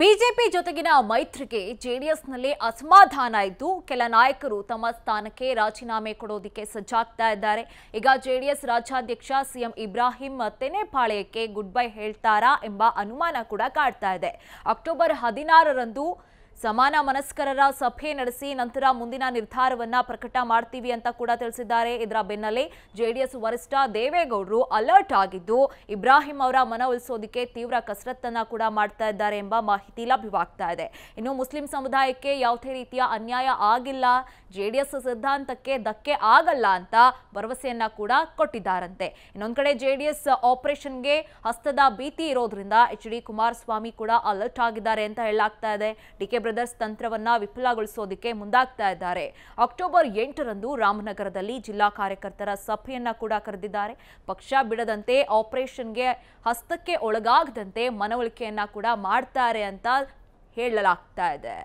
BJP ಜೊತೆಗಿನ ಮೈತ್ರಿಗೆ ಜೆಡಿಎಸ್ನಲ್ಲಿ ಅಸಮಾಧಾನ ಇದ್ದು ಕೆಲ ನಾಯಕರು ತಮ್ಮ ಸ್ಥಾನಕ್ಕೆ ರಾಜೀನಾಮೆ ಕೊಡೋದಕ್ಕೆ ಸಜ್ಜಾಗ್ತಾ ಇದ್ದಾರೆ ಈಗ ಜೆಡಿಎಸ್ ರಾಜ್ಯಾಧ್ಯಕ್ಷ ಸಿಎಂ ಇಬ್ರಾಹಿಂ ತೆನೆಪಾಳ್ಯಕ್ಕೆ ಗುಡ್ ಬೈ ಹೇಳ್ತಾರಾ ಎಂಬ ಅನುಮಾನ ಕೂಡ ಕಾಡ್ತಾ ಇದೆ ಅಕ್ಟೋಬರ್ ಹದಿನಾರರಂದು ಸಮಾನ ಮನಸ್ಕರರ ಸಭೆ ನಡೆಸಿ ನಂತರ ಮುಂದಿನ ನಿರ್ಧಾರವನ್ನ ಪ್ರಕಟ ಮಾಡ್ತೀವಿ ಅಂತ ಕೂಡ ತಿಳಿಸಿದ್ದಾರೆ ಇದರ ಬೆನ್ನಲ್ಲೇ ಜೆಡಿಎಸ್ ವರಿಷ್ಠ ದೇವೇಗೌಡರು ಅಲರ್ಟ್ ಆಗಿದ್ದು ಇಬ್ರಾಹಿಂ ಅವರ ಮನವೊಲಿಸೋದಕ್ಕೆ ತೀವ್ರ ಕಸರತ್ತನ್ನ ಕೂಡ ಮಾಡ್ತಾ ಇದ್ದಾರೆ ಎಂಬ ಮಾಹಿತಿ ಲಭ್ಯವಾಗ್ತಾ ಇದೆ ಇನ್ನು ಮುಸ್ಲಿಂ ಸಮುದಾಯಕ್ಕೆ ಯಾವುದೇ ರೀತಿಯ ಅನ್ಯಾಯ ಆಗಿಲ್ಲ ಜೆಡಿಎಸ್ ಸಿದ್ಧಾಂತಕ್ಕೆ ಧಕ್ಕೆ ಆಗಲ್ಲ ಅಂತ ಭರವಸೆಯನ್ನ ಕೂಡ ಕೊಟ್ಟಿದ್ದಾರಂತೆ ಇನ್ನೊಂದ್ ಕಡೆ ಜೆಡಿಎಸ್ ಆಪರೇಷನ್ಗೆ ಹಸ್ತದ ಭೀತಿ ಇರೋದ್ರಿಂದ ಎಚ್ ಡಿ ಕುಮಾರಸ್ವಾಮಿ ಕೂಡ ಅಲರ್ಟ್ ಆಗಿದ್ದಾರೆ ಅಂತ ಹೇಳಲಾಗ್ತಾ ಇದೆ ಡಿಕೆ ಬ್ರದರ್ಸ್ ತಂತ್ರವನ್ನ ವಿಫಲಗೊಳಿಸೋದಕ್ಕೆ ಮುಂದಾಗ್ತಾ ಇದ್ದಾರೆ ಅಕ್ಟೋಬರ್ ಎಂಟರಂದು ರಾಮನಗರದಲ್ಲಿ ಜಿಲ್ಲಾ ಕಾರ್ಯಕರ್ತರ ಸಭೆಯನ್ನ ಕೂಡ ಕರೆದಿದ್ದಾರೆ ಪಕ್ಷ ಬಿಡದಂತೆ ಆಪರೇಷನ್ಗೆ ಹಸ್ತಕ್ಕೆ ಒಳಗಾಗದಂತೆ ಮನವೊಲಿಕೆಯನ್ನ ಕೂಡ ಮಾಡ್ತಾರೆ ಅಂತ ಹೇಳಲಾಗ್ತಾ ಇದೆ